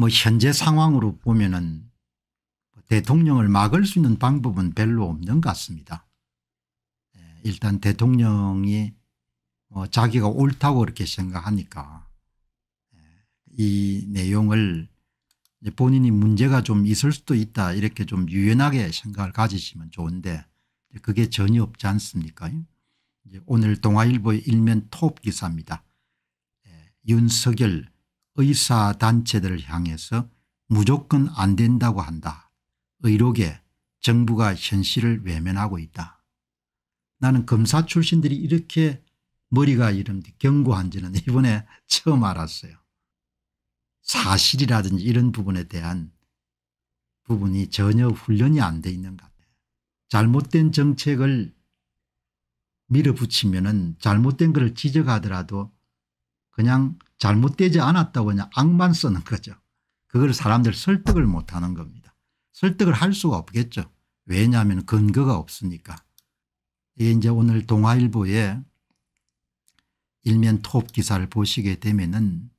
뭐 현재 상황으로 보면은 대통령을 막을 수 있는 방법은 별로 없는 것 같습니다. 예, 일단 대통령이 뭐 자기가 옳다고 그렇게 생각하니까 예, 이 내용을 본인이 문제가 좀 있을 수도 있다 이렇게 좀 유연하게 생각을 가지시면 좋은데 그게 전혀 없지 않습니까 오늘 동아일보 일면 톱 기사입니다. 예, 윤석열 의사단체들을 향해서 무조건 안 된다고 한다. 의료계 정부가 현실을 외면하고 있다. 나는 검사 출신들이 이렇게 머리가 이런 데 경고한지는 이번에 처음 알았어요. 사실이라든지 이런 부분에 대한 부분이 전혀 훈련이 안 돼 있는 것 같아요. 잘못된 정책을 밀어붙이면 은 잘못된 것을 지적하더라도 그냥 잘못되지 않았다고 그냥 악만 쓰는 거죠. 그걸 사람들 설득을 못하는 겁니다. 설득을 할 수가 없겠죠. 왜냐하면 근거가 없으니까. 이게 이제 오늘 동아일보에 일면 톱 기사를 보시게 되면은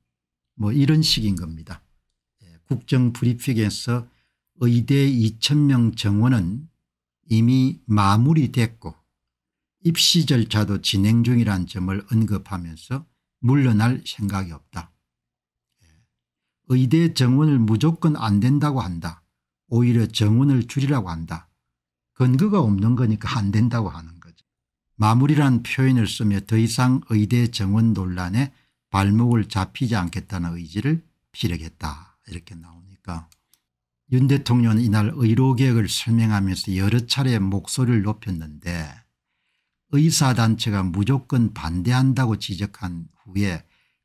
뭐 이런 식인 겁니다. 예, 국정 브리핑에서 의대 2,000명 정원은 이미 마무리됐고 입시 절차도 진행 중이라는 점을 언급하면서 물러날 생각이 없다. 예. 의대 정원을 무조건 안 된다고 한다. 오히려 정원을 줄이라고 한다. 근거가 없는 거니까 안 된다고 하는 거죠. 마무리란 표현을 쓰며 더 이상 의대 정원 논란에 발목을 잡히지 않겠다는 의지를 피력했다. 이렇게 나오니까 윤 대통령은 이날 의료개혁을 설명하면서 여러 차례 목소리를 높였는데 의사단체가 무조건 반대한다고 지적한 후에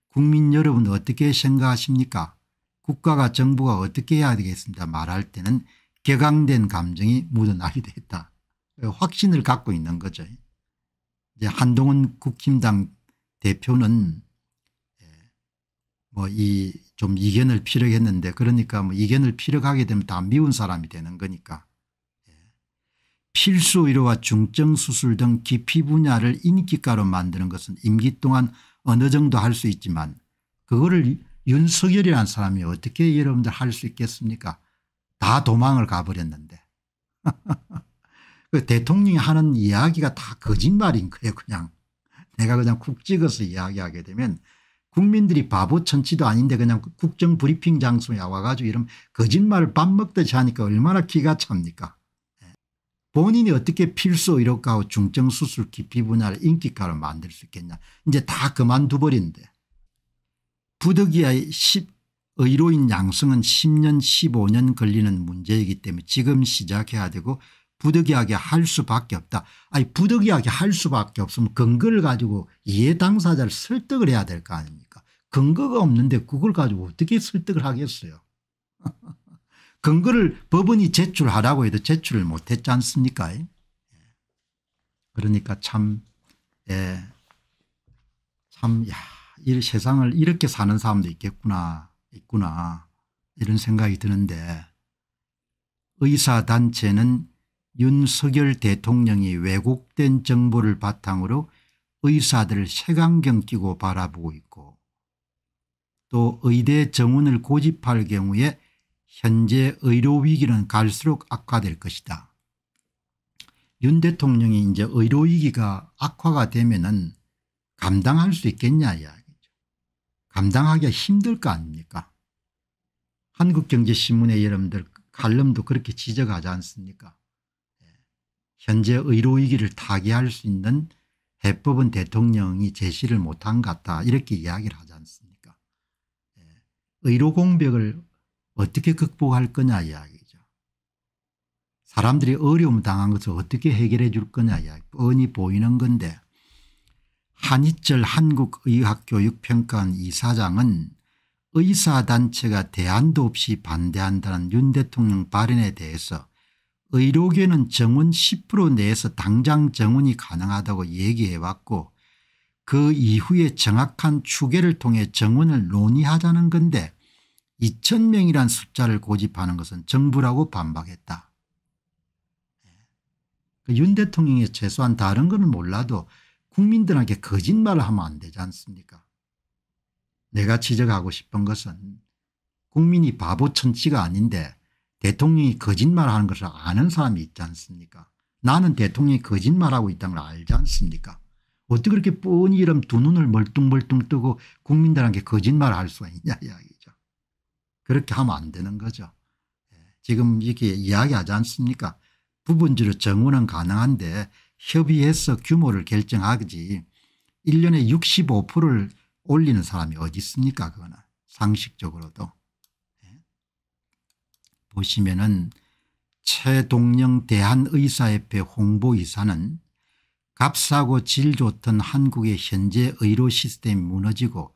국민 여러분 어떻게 생각하십니까 국가가 정부가 어떻게 해야 되겠습니다 말할 때는 격앙된 감정이 묻어나기도 했다. 예, 확신을 갖고 있는 거죠. 이제 한동훈 국힘당 대표는 예, 뭐이 좀 이견을 피력했는데 그러니까 뭐 이견을 피력하게 되면 다 미운 사람이 되는 거니까 필수 의료와 중증 수술 등 기피 분야를 인기가로 만드는 것은 임기 동안 어느 정도 할 수 있지만 그거를 윤석열이라는 사람이 어떻게 여러분들 할 수 있겠습니까 다 도망을 가버렸는데 그 대통령이 하는 이야기가 다 거짓말인 거예요 그냥 내가 그냥 국 찍어서 이야기하게 되면 국민들이 바보 천치도 아닌데 그냥 국정 브리핑 장소에 와가지고 이런 거짓말을 밥 먹듯이 하니까 얼마나 기가 찹니까 본인이 어떻게 필수의료과와 중증수술 기피 분야를 인기가로 만들 수 있겠냐 이제 다 그만두버린대 부득이의 의로인 양성은 10년 15년 걸리는 문제이기 때문에 지금 시작해야 되고 부득이하게 할 수밖에 없다. 아니 부득이하게 할 수밖에 없으면 근거를 가지고 이해 당사자를 설득을 해야 될 거 아닙니까 근거가 없는데 그걸 가지고 어떻게 설득을 하겠어요 근거를 법원이 제출하라고 해도 제출을 못했지 않습니까 예. 그러니까 참, 예. 참, 야, 이 세상을 이렇게 사는 사람도 있겠구나, 있구나, 이런 생각이 드는데 의사단체는 윤석열 대통령이 왜곡된 정보를 바탕으로 의사들을 색안경 끼고 바라보고 있고 또 의대 정원을 고집할 경우에 현재 의료 위기는 갈수록 악화될 것이다. 윤 대통령이 이제 의료 위기가 악화가 되면은 감당할 수 있겠냐 이야기죠. 감당하기가 힘들 거 아닙니까? 한국경제신문에 여러분들 칼럼도 그렇게 지적하지 않습니까? 예. 현재 의료 위기를 타개할 수 있는 해법은 대통령이 제시를 못한 것 같다 이렇게 이야기를 하지 않습니까? 예. 의료 공백을 어떻게 극복할 거냐 이야기죠. 사람들이 어려움 당한 것을 어떻게 해결해 줄 거냐 이야기 뻔히 보이는 건데 한희철 한국의학교육평가원 이사장은 의사단체가 대안도 없이 반대한다는 윤 대통령 발언에 대해서 의료계는 정원 10% 내에서 당장 정원이 가능하다고 얘기해왔고 그 이후에 정확한 추계를 통해 정원을 논의하자는 건데 2천 명이란 숫자를 고집하는 것은 정부라고 반박했다. 그 윤 대통령이 최소한 다른 건 몰라도 국민들에게 거짓말을 하면 안 되지 않습니까 내가 지적하고 싶은 것은 국민이 바보 천치가 아닌데 대통령이 거짓말하는 것을 아는 사람이 있지 않습니까 나는 대통령이 거짓말하고 있다는 걸 알지 않습니까 어떻게 그렇게 뻔히 이름 두 눈을 멀뚱멀뚱 뜨고 국민들한테 거짓말할 수가 있냐 이야기 그렇게 하면 안 되는 거죠. 예, 지금 이렇게 이야기하지 않습니까 부분적로 정원은 가능한데 협의해서 규모를 결정하지 1년에 65%를 올리는 사람이 어디 있습니까 그거는 상식적으로도. 예. 보시면은 최동영 대한의사협회 홍보이사는 값싸고 질 좋던 한국의 현재 의료 시스템이 무너지고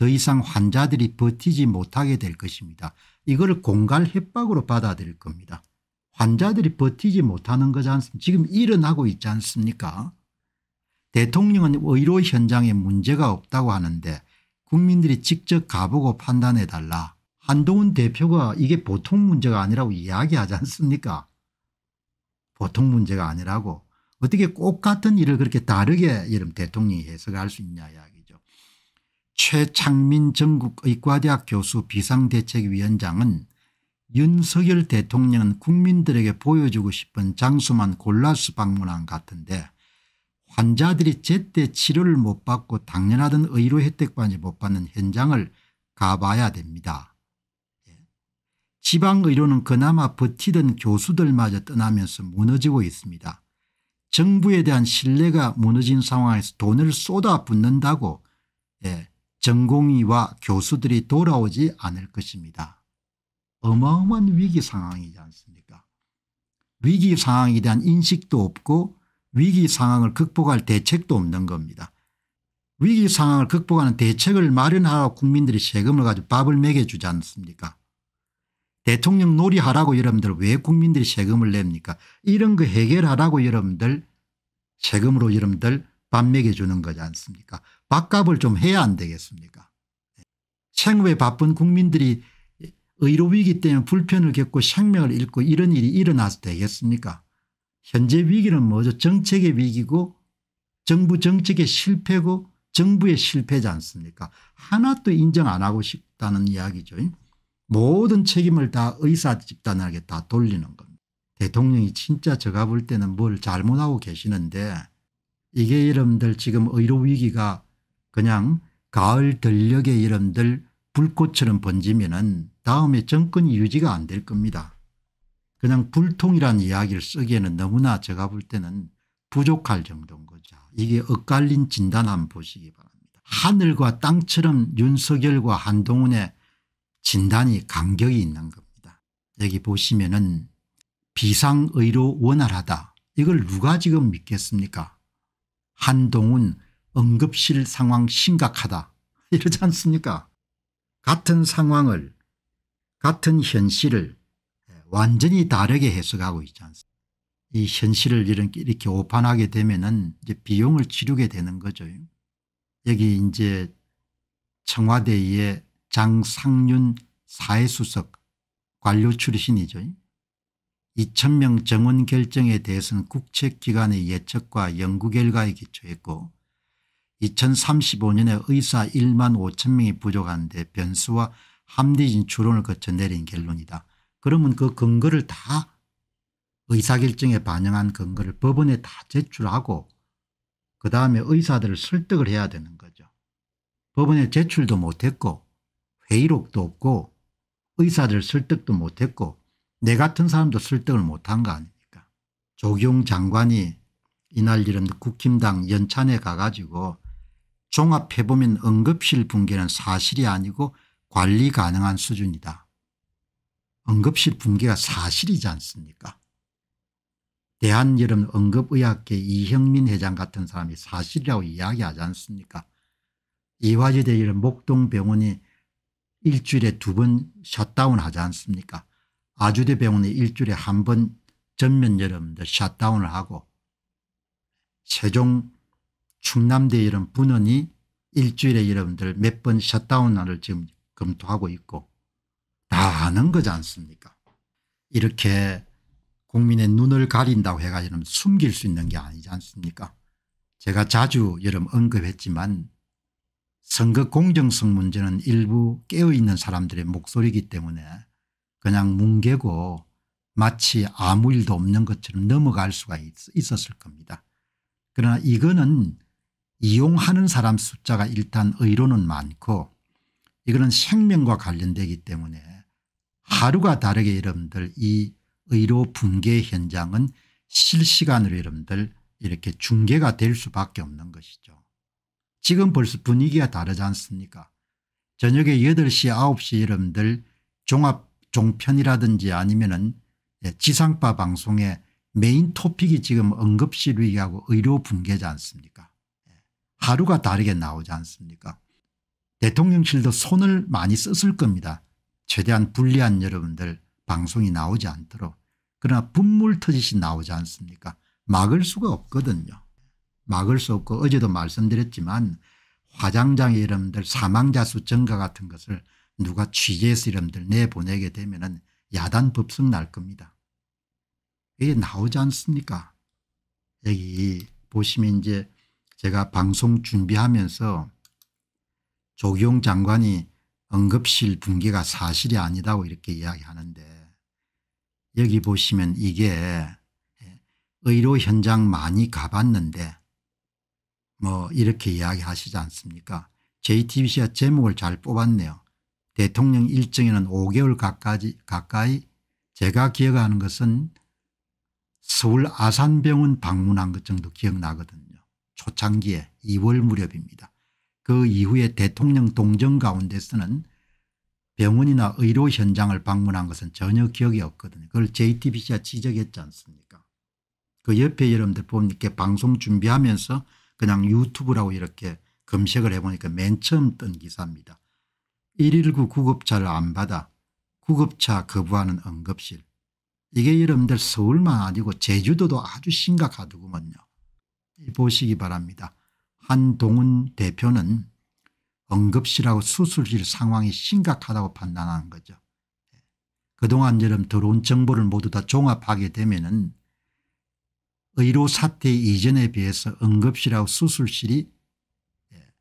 더 이상 환자들이 버티지 못하게 될 것입니다. 이걸 공갈 협박으로 받아들일 겁니다. 환자들이 버티지 못하는 거지 않습니까 지금 일어나고 있지 않습니까 대통령은 의료 현장에 문제가 없다고 하는데 국민들이 직접 가보고 판단해 달라 한동훈 대표가 이게 보통 문제가 아니라고 이야기하지 않습니까 보통 문제가 아니라고 어떻게 꼭 같은 일을 그렇게 다르게 이런 대통령이 해석할 수 있냐 이야기 최창민 전국의과대학 교수 비상대책위원장은 윤석열 대통령은 국민들에게 보여주고 싶은 장소만 골라서 방문한 것 같은데 환자들이 제때 치료를 못 받고 당연하던 의료 혜택까지 못 받는 현장을 가봐야 됩니다. 예. 지방의료는 그나마 버티던 교수들마저 떠나면서 무너지고 있습니다. 정부에 대한 신뢰가 무너진 상황에서 돈을 쏟아 붓는다고 예, 전공의와 교수들이 돌아오지 않을 것입니다. 어마어마한 위기 상황이지 않습니까 위기 상황에 대한 인식도 없고 위기 상황을 극복할 대책도 없는 겁니다. 위기 상황을 극복하는 대책을 마련하라 국민들이 세금을 가지고 밥을 먹여주지 않습니까 대통령 놀이하라고 여러분들 왜 국민들이 세금을 냅니까 이런 거 해결하라고 여러분들 세금으로 여러분들 밥 먹여주는 거지 않습니까 밥값을 좀 해야 안 되겠습니까 생업에 바쁜 국민들이 의료위기 때문에 불편을 겪고 생명을 잃고 이런 일이 일어나서 되겠습니까 현재 위기는 뭐죠 정책의 위기고 정부 정책의 실패고 정부의 실패지 않습니까 하나도 인정 안 하고 싶다는 이야기죠 모든 책임을 다 의사 집단에게 다 돌리는 겁니다 대통령이 진짜 제가 볼 때는 뭘 잘못하고 계시는데 이게 여러분들 지금 의료위기가 그냥 가을 들녘의 이름들 불꽃처럼 번지면은 다음에 정권 유지가 안 될 겁니다. 그냥 불통이란 이야기를 쓰기에는 너무나 제가 볼 때는 부족할 정도인 거죠. 이게 엇갈린 진단 한번 보시기 바랍니다. 하늘과 땅처럼 윤석열과 한동훈의 진단이 간격이 있는 겁니다. 여기 보시면은 비상의로 원활하다. 이걸 누가 지금 믿겠습니까? 한동훈 응급실 상황 심각하다 이러지 않습니까 같은 상황을 같은 현실을 완전히 다르게 해석하고 있지 않습니까 이 현실을 이렇게, 오판하게 되면은 비용을 지르게 되는 거죠 여기 이제 청와대의 장상윤 사회수석 관료 출신이죠 2000명 정원 결정에 대해서는 국책기관의 예측과 연구 결과에 기초했고 2035년에 의사 1만 5천 명이 부족한데 변수와 합리 진추론을 거쳐 내린 결론이다. 그러면 그 근거를 다 의사결정에 반영한 근거를 법원에 다 제출하고 그다음에 의사들을 설득을 해야 되는 거죠. 법원에 제출도 못했고 회의록도 없고 의사들 설득도 못했고 내 같은 사람도 설득을 못한 거 아닙니까. 조경 장관이 이날 이름 국힘당 연찬에 가가지고 종합해보면 응급실 붕괴는 사실이 아니고 관리 가능한 수준이다. 응급실 붕괴가 사실이지 않습니까 대한여름 응급의학계 이형민 회장 같은 사람이 사실이라고 이야기하지 않습니까 이화여대 이 목동병원이 일주일에 두번 셧다운하지 않습니까 아주대 병원이 일주일에 한 번 전면 여러들 셧다운을 하고 세종 충남대 이런 분원이 일주일에 여러분들 몇 번 셧다운을 지금 검토하고 있고 다 아는 거지 않습니까 이렇게 국민의 눈을 가린다고 해가 여러 숨길 수 있는 게 아니지 않습니까 제가 자주 여러분 언급했지만 선거 공정성 문제는 일부 깨어있는 사람들의 목소리이기 때문에 그냥 뭉개고 마치 아무 일도 없는 것처럼 넘어갈 수가 있, 었을 겁니다. 그러나 이거는 이용하는 사람 숫자가 일단 의로는 많고 이거는 생명과 관련되기 때문에 하루가 다르게 여러분들 이 의료 붕괴 현장은 실시간으로 여러분들 이렇게 중계가 될 수밖에 없는 것이죠. 지금 벌써 분위기가 다르지 않습니까 저녁에 8시 9시 여러분들 종합 종편이라든지 아니면은 예, 지상파 방송에 메인 토픽이 지금 응급실위하고 기 의료 붕괴지 않습니까 하루가 다르게 나오지 않습니까 대통령실도 손을 많이 썼을 겁니다. 최대한 불리한 여러분들 방송이 나오지 않도록 그러나 분물 터짓이 나오지 않습니까 막을 수가 없거든요. 막을 수 없고 어제도 말씀드렸지만 화장장의 여러분들 사망자 수 증가 같은 것을 누가 취재해서 여러분들 내보내게 되면 은 야단 법석 날 겁니다. 이게 나오지 않습니까 여기 보시면 이제 제가 방송 준비하면서 조기용 장관이 응급실 붕괴가 사실이 아니다고 이렇게 이야기하는데 여기 보시면 이게 의료 현장 많이 가봤는데 뭐 이렇게 이야기하시지 않습니까 JTBC가 제목을 잘 뽑았네요. 대통령 일정에는 5개월 가까이, 가까이 제가 기억하는 것은 서울 아산병원 방문한 것 정도 기억나거든요. 초창기에 2월 무렵입니다. 그 이후에 대통령 동정 가운데서는 병원이나 의료 현장을 방문한 것은 전혀 기억이 없거든요. 그걸 JTBC가 지적했지 않습니까 그 옆에 여러분들 보니까 방송 준비하면서 그냥 유튜브라고 이렇게 검색을 해보니까 맨 처음 뜬 기사입니다. 119 구급차를 안 받아 구급차 거부하는 응급실. 이게 여러분들 서울만 아니고 제주도도 아주 심각하더구먼요. 보시기 바랍니다. 한동훈 대표는 응급실하고 수술실 상황이 심각하다고 판단한 거죠. 그동안 여름 들어온 정보를 모두 다 종합하게 되면 은 의료 사태 이전에 비해서 응급실하고 수술실이 예,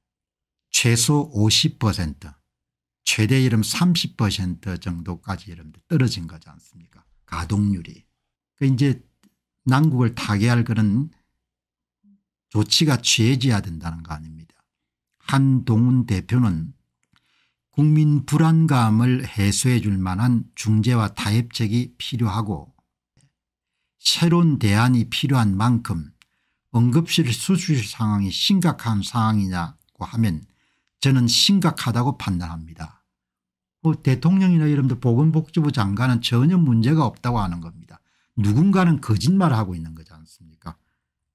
최소 50% 최대 이름 30% 정도까지 여러분들 떨어진 거지 않습니까 가동률이. 그 이제 난국을 타개할 그런 조치가 취해져야 된다는 거 아닙니다. 한동훈 대표는 국민 불안감을 해소해 줄 만한 중재와 타협책이 필요하고 새로운 대안이 필요한 만큼 응급실 수술 상황이 심각한 상황이냐고 하면 저는 심각하다고 판단합니다. 뭐 대통령이나 여러분들 보건복지부 장관은 전혀 문제가 없다고 하는 겁니다. 누군가는 거짓말하고 있는 거지 않습니까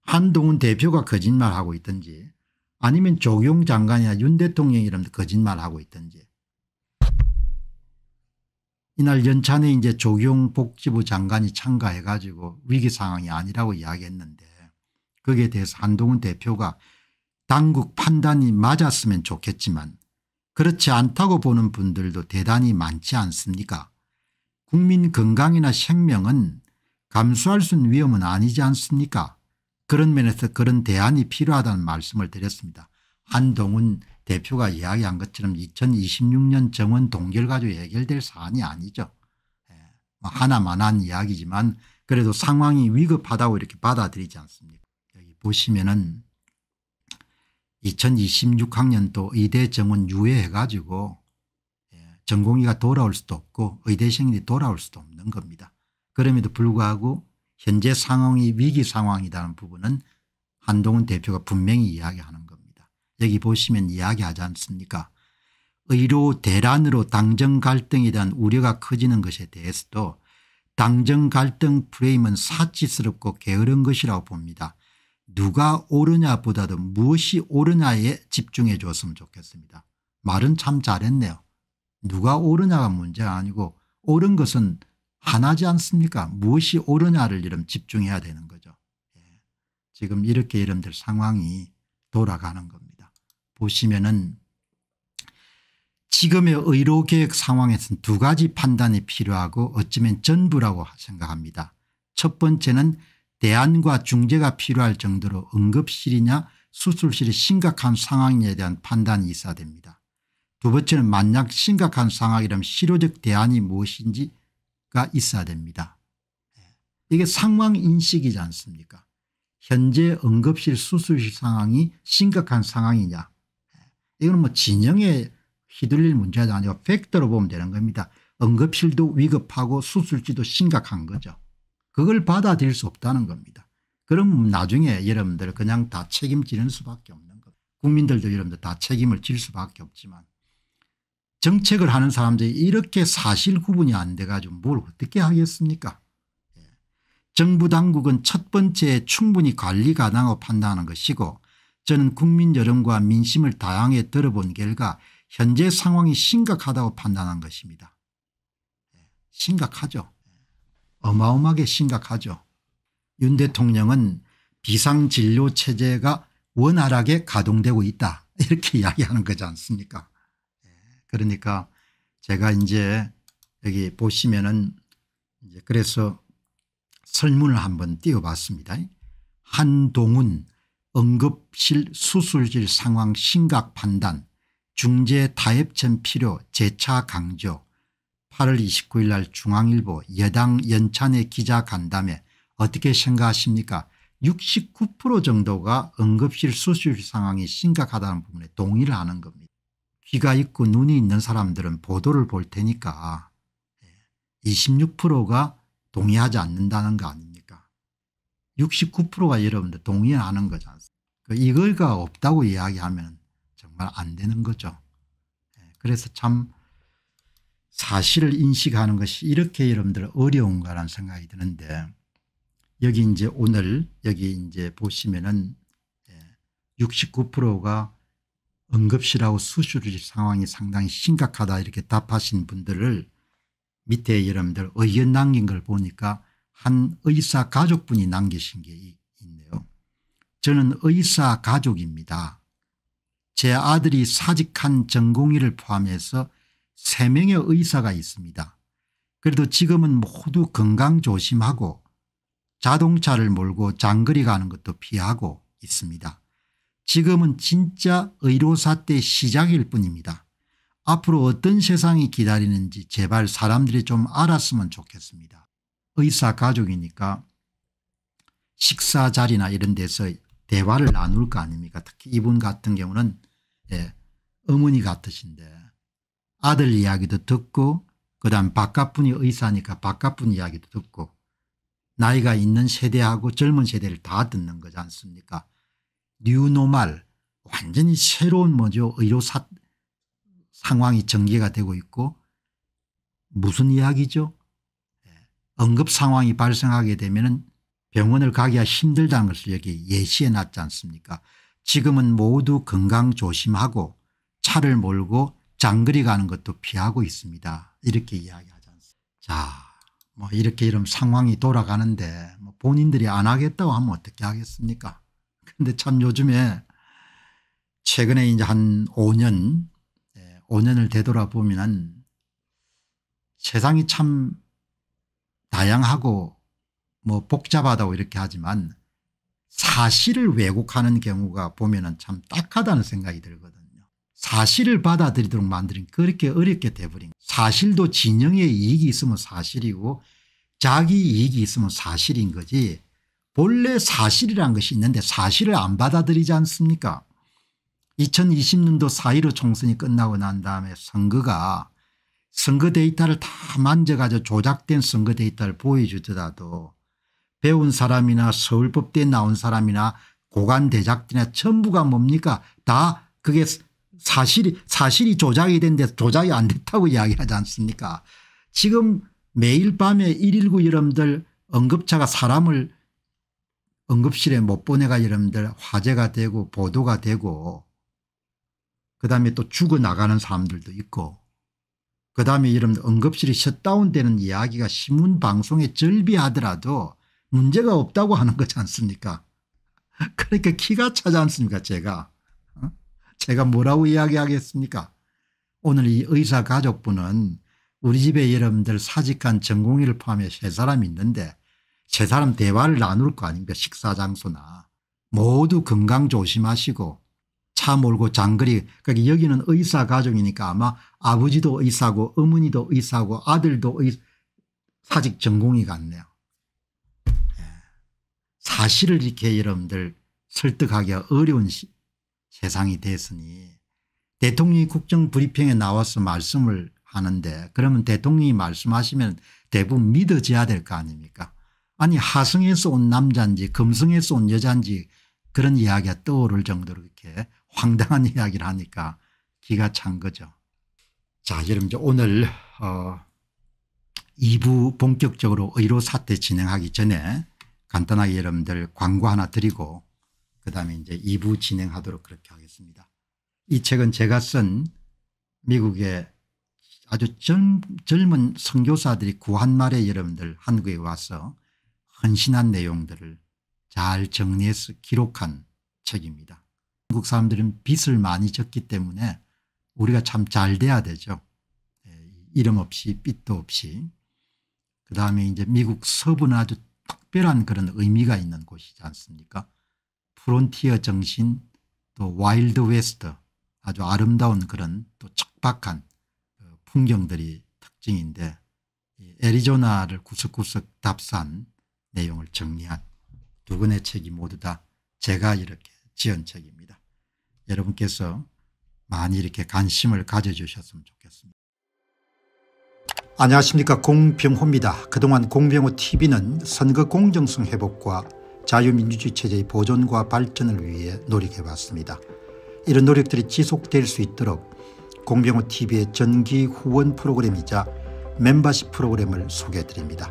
한동훈 대표가 거짓말하고 있든지 아니면 조경 장관이나 윤 대통령이 름도 거짓말하고 있든지 이날 연찬에 이제 조경 복지부 장관이 참가해 가지고 위기 상황이 아니라고 이야기했는데 거기에 대해서 한동훈 대표가 당국 판단이 맞았으면 좋겠지만 그렇지 않다고 보는 분들도 대단히 많지 않습니까 국민 건강이나 생명은 감수할 수 있는 위험은 아니지 않습니까 그런 면에서 그런 대안이 필요하다는 말씀을 드렸습니다. 한동훈 대표가 이야기한 것처럼 2026년 정원 동결 가지고 해결될 사안이 아니죠. 예, 뭐 하나만한 이야기지만 그래도 상황이 위급하다고 이렇게 받아들이지 않습니까 여기 보시면은 2026학년도 의대 정원 유예해 가지고 예, 전공의가 돌아올 수도 없고 의대생이 돌아올 수도 없는 겁니다. 그럼에도 불구하고 현재 상황이 위기 상황이라는 부분은 한동훈 대표가 분명히 이야기하는 겁니다. 여기 보시면 이야기하지 않습니까 의료 대란으로 당정 갈등에 대한 우려가 커지는 것에 대해서도 당정 갈등 프레임은 사치스럽고 게으른 것이라고 봅니다. 누가 옳으냐 보다도 무엇이 옳으냐에 집중해 줬으면 좋겠습니다. 말은 참 잘했네요. 누가 옳으냐가 문제가 아니고 옳은 것은 화나지 않습니까? 무엇이 옳으냐를 이름 집중해야 되는 거죠. 예. 지금 이렇게 이름들 상황이 돌아가는 겁니다. 보시면은 지금의 의료계획 상황에서는 두 가지 판단이 필요하고 어쩌면 전부라고 생각합니다. 첫 번째는 대안과 중재가 필요할 정도로 응급실이냐 수술실이 심각한 상황에 대한 판단이 있어야 됩니다. 두 번째는 만약 심각한 상황이라면 실효적 대안이 무엇인지 가 있어야 됩니다. 이게 상황인식이지 않습니까 현재 응급실 수술실 상황이 심각한 상황이냐 이건 뭐 진영에 휘둘릴 문제가 아니고 팩트로 보면 되는 겁니다. 응급실도 위급하고 수술지도 심각한 거죠. 그걸 받아들일 수 없다는 겁니다. 그럼 나중에 여러분들 그냥 다 책임지는 수밖에 없는 겁니다. 국민들도 여러분들 다 책임을 질 수밖에 없지만 정책을 하는 사람들이 이렇게 사실 구분이 안 돼 가지고 뭘 어떻게 하겠습니까 예. 정부 당국은 첫 번째 충분히 관리 가능하고 판단하는 것이고 저는 국민 여론과 민심을 다양하게 들어본 결과 현재 상황이 심각하다고 판단한 것입니다. 예, 심각하죠. 예, 어마어마하게 심각하죠. 윤 대통령은 비상진료 체제가 원활하게 가동되고 있다 이렇게 이야기하는 거지 않습니까 그러니까 제가 이제 여기 보시면은 이제 그래서 설문을 한번 띄워봤습니다. 한동훈 응급실 수술실 상황 심각 판단 중재 타협점 필요 재차 강조 8월 29일 날 중앙일보 여당 연찬의 기자 간담회 어떻게 생각하십니까 69% 정도가 응급실 수술 상황이 심각하다는 부분에 동의를 하는 겁니다. 귀가 있고 눈이 있는 사람들은 보도를 볼 테니까 26%가 예, 동의하지 않는다는 거 아닙니까 69%가 여러분들 동의하는 거지 않습니까 그 이걸가 없다고 이야기하면 정말 안 되는 거죠 예, 그래서 참 사실을 인식하는 것이 이렇게 여러분들 어려운가라는 생각이 드는데 여기 이제 오늘 여기 이제 보시면은 69%가 예, 응급실하고 수술실 상황이 상당히 심각하다 이렇게 답하신 분들을 밑에 여러분들 의견 남긴 걸 보니까 한 의사 가족분이 남기신 게 있네요. 저는 의사 가족입니다. 제 아들이 사직한 전공의를 포함해서 3명의 의사가 있습니다. 그래도 지금은 모두 건강 조심하고 자동차를 몰고 장거리 가는 것도 피하고 있습니다. 지금은 진짜 의료사태 시작일 뿐입니다. 앞으로 어떤 세상이 기다리는지 제발 사람들이 좀 알았으면 좋겠습니다. 의사 가족이니까 식사 자리나 이런 데서 대화를 나눌 거 아닙니까 특히 이분 같은 경우는 예, 어머니 같으신데 아들 이야기도 듣고 그다음 바깥분이 의사니까 바깥분 이야기도 듣고 나이가 있는 세대하고 젊은 세대를 다 듣는 거지 않습니까 뉴노말 완전히 새로운 뭐죠 의료 사, 상황이 전개가 되고 있고 무슨 이야기죠 예, 응급 상황이 발생하게 되면 병원을 가기가 힘들다는 것을 여기 예시해 놨지 않습니까 지금은 모두 건강 조심하고 차를 몰고 장거리 가는 것도 피하고 있습니다 이렇게 이야기하지 않습니까 자뭐 이렇게 이런 상황이 돌아가는데 뭐 본인들이 안 하겠다고 하면 어떻게 하겠습니까 근데 참 요즘에 최근에 이제 한 5년 5년을 예, 되돌아보면 세상이 참 다양하고 뭐 복잡하다고 이렇게 하지만 사실을 왜곡하는 경우가 보면 참 딱하다는 생각이 들거든요. 사실을 받아들이도록 만드는 그렇게 어렵게 돼버린 사실도 진영의 이익이 있으면 사실이고 자기 이익이 있으면 사실인 거지 본래 사실이란 것이 있는데 사실을 안 받아들이지 않습니까 2020년도 4.15 총선이 끝나고 난 다음에 선거가 선거 데이터를 다 만져가지고 조작된 선거 데이터를 보여주더라도 배운 사람이나 서울법대에 나온 사람이나 고관대작들이나 전부가 뭡니까 다 그게 사실이 사실이 조작이 된데 조작이 안 됐다고 이야기하지 않습니까 지금 매일 밤에 119 여러분들 언급차가 사람을 응급실에 못 보내가 여러분들 화제가 되고 보도가 되고 그다음에 또 죽어나가는 사람들도 있고 그다음에 여러분 들 응급실이 셧다운되는 이야기가 신문방송에 절비하더라도 문제가 없다고 하는 거지 않습니까 그러니까 키가 차지 않습니까 제가 어? 제가 뭐라고 이야기하겠습니까 오늘 이 의사 가족분은 우리 집에 여러분들 사직한 전공의를 포함해 세 사람이 있는데 세 사람 대화를 나눌 거 아닙니까 식사 장소나 모두 건강 조심하시고 차 몰고 장거리 그러니까 여기는 의사 가족이니까 아마 아버지도 의사고 어머니도 의사고 아들도 의, 사직 전공이 같네요. 예. 사실을 이렇게 여러분들 설득하기가 어려운 시, 세상이 됐으니 대통령이 국정 브리핑에 나와서 말씀을 하는데 그러면 대통령이 말씀하시면 대부분 믿어져야 될 거 아닙니까 아니 하승에서온 남자인지 금성에서 온 여자인지 그런 이야기가 떠오를 정도로 이렇게 황당한 이야기를 하니까 기가 찬 거죠. 자 여러분 오늘 어 2부 본격적으로 의료 사태 진행하기 전에 간단하게 여러분들 광고 하나 드리고 그다음에 이제 2부 진행하도록 그렇게 하겠습니다. 이 책은 제가 쓴 미국의 아주 젊, 젊은 선교사들이 구한말에 여러분들 한국에 와서 헌신한 내용들을 잘 정리해서 기록한 책입니다. 한국 사람들은 빚을 많이 졌기 때문에 우리가 참 잘 돼야 되죠. 예, 이름 없이 빚도 없이. 그 다음에 이제 미국 서부는 아주 특별한 그런 의미가 있는 곳이지 않습니까 프론티어 정신 또 와일드 웨스트 아주 아름다운 그런 또 척박한 어, 풍경들이 특징인데 애리조나를 구석구석 답산 내용을 정리한 두 권의 책이 모두 다 제가 이렇게 지은 책입니다. 여러분께서 많이 이렇게 관심을 가져주셨으면 좋겠습니다. 안녕하십니까 공병호입니다. 그동안 공병호TV는 선거 공정성 회복과 자유민주주의 체제의 보존과 발전을 위해 노력해왔습니다. 이런 노력들이 지속될 수 있도록 공병호TV의 전기 후원 프로그램이자 멤버십 프로그램을 소개해드립니다.